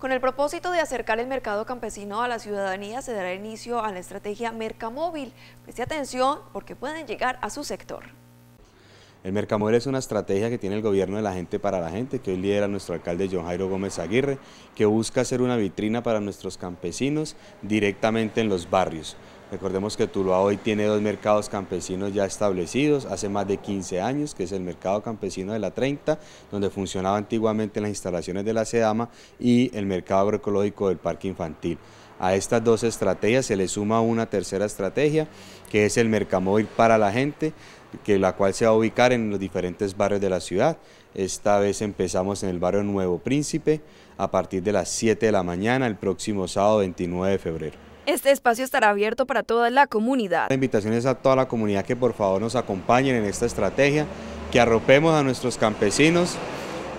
Con el propósito de acercar el mercado campesino a la ciudadanía, se dará inicio a la estrategia Mercamóvil. Preste atención porque pueden llegar a su sector. El mercamóvil es una estrategia que tiene el gobierno de la gente para la gente, que hoy lidera nuestro alcalde John Jairo Gómez Aguirre, que busca hacer una vitrina para nuestros campesinos directamente en los barrios. Recordemos que Tuluá hoy tiene dos mercados campesinos ya establecidos, hace más de 15 años, que es el mercado campesino de la 30, donde funcionaba antiguamente las instalaciones de la SEDAMA, y el mercado agroecológico del parque infantil. A estas dos estrategias se le suma una tercera estrategia, que es el mercamóvil para la gente, que la cual se va a ubicar en los diferentes barrios de la ciudad. Esta vez empezamos en el barrio Nuevo Príncipe a partir de las 7 de la mañana el próximo sábado 29 de febrero. Este espacio estará abierto para toda la comunidad. La invitación es a toda la comunidad que por favor nos acompañen en esta estrategia, que arropemos a nuestros campesinos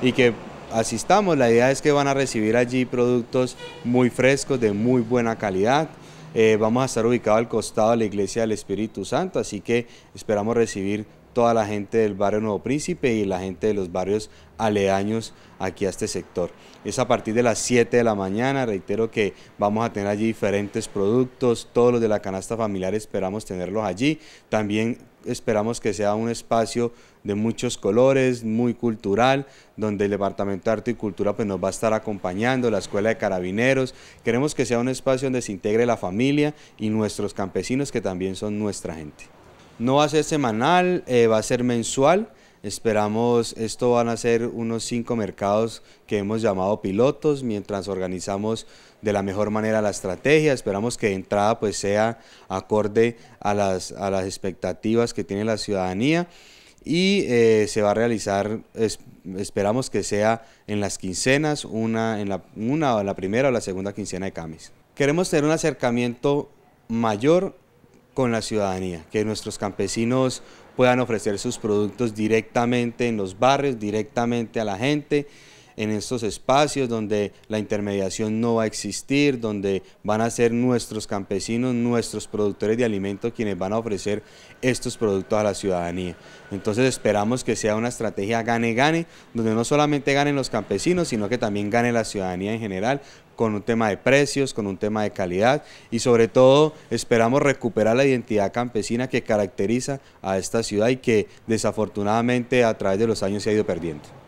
y que asistamos. La idea es que van a recibir allí productos muy frescos, de muy buena calidad, eh, vamos a estar ubicados al costado de la Iglesia del Espíritu Santo, así que esperamos recibir toda la gente del barrio Nuevo Príncipe y la gente de los barrios aleaños aquí a este sector. Es a partir de las 7 de la mañana, reitero que vamos a tener allí diferentes productos, todos los de la canasta familiar esperamos tenerlos allí, también esperamos que sea un espacio de muchos colores, muy cultural, donde el Departamento de Arte y Cultura pues, nos va a estar acompañando, la Escuela de Carabineros, queremos que sea un espacio donde se integre la familia y nuestros campesinos que también son nuestra gente. No va a ser semanal, eh, va a ser mensual. Esperamos, esto van a ser unos cinco mercados que hemos llamado pilotos, mientras organizamos de la mejor manera la estrategia. Esperamos que de entrada pues sea acorde a las, expectativas que tiene la ciudadanía y eh, se va a realizar, esperamos que sea en las quincenas, una en la, una, en la primera o la segunda quincena de CAMIS. Queremos tener un acercamiento mayor con la ciudadanía, que nuestros campesinos puedan ofrecer sus productos directamente en los barrios, directamente a la gente, en estos espacios donde la intermediación no va a existir, donde van a ser nuestros campesinos, nuestros productores de alimentos quienes van a ofrecer estos productos a la ciudadanía. Entonces esperamos que sea una estrategia gane-gane, donde no solamente ganen los campesinos, sino que también gane la ciudadanía en general, con un tema de precios, con un tema de calidad y sobre todo esperamos recuperar la identidad campesina que caracteriza a esta ciudad y que desafortunadamente a través de los años se ha ido perdiendo.